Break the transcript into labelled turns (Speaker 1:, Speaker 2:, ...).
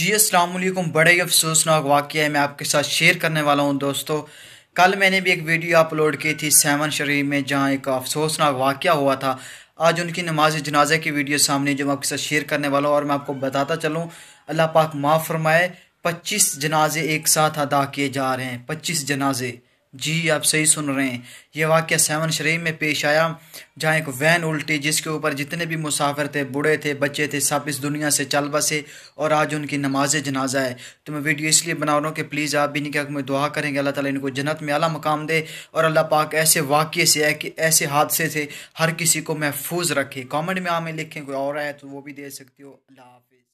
Speaker 1: जी असलकुम बड़े ही अफसोसनाक वाक़ है मैं आपके साथ शेयर करने वाला हूँ दोस्तों कल मैंने भी एक वीडियो अपलोड की थी सैमन शरीफ में जहाँ एक अफसोसनाक वाक़ हुआ था आज उनकी नमाज जनाजे की वीडियो सामने जो मैं आपके साथ शेयर करने वाला हूँ और मैं आपको बताता चलूँ अल्लाह पाक माफ़ फरमाए पच्चीस जनाजे एक साथ अदा किए जा रहे हैं पच्चीस जनाजे जी आप सही सुन रहे हैं यह वाक्य सेवन शरीफ में पेश आया जहाँ एक वैन उल्टी जिसके ऊपर जितने भी मुसाफिर थे बूढ़े थे बच्चे थे सब इस दुनिया से चल बसे और आज उनकी नमाज जनाजा है तो मैं वीडियो इसलिए बना रहा हूँ कि प्लीज़ आप भी नहीं क्या मैं दुआ करेंगे अल्लाह ताला इनको जन्नत में अला मकाम दे और अल्लाह पाक ऐसे वाक़े से है कि ऐसे हादसे से हर किसी को महफूज रखे कॉमेंट में आमें लिखें कोई और आए तो वो भी दे सकती
Speaker 2: हो अल्लाह हाफिज़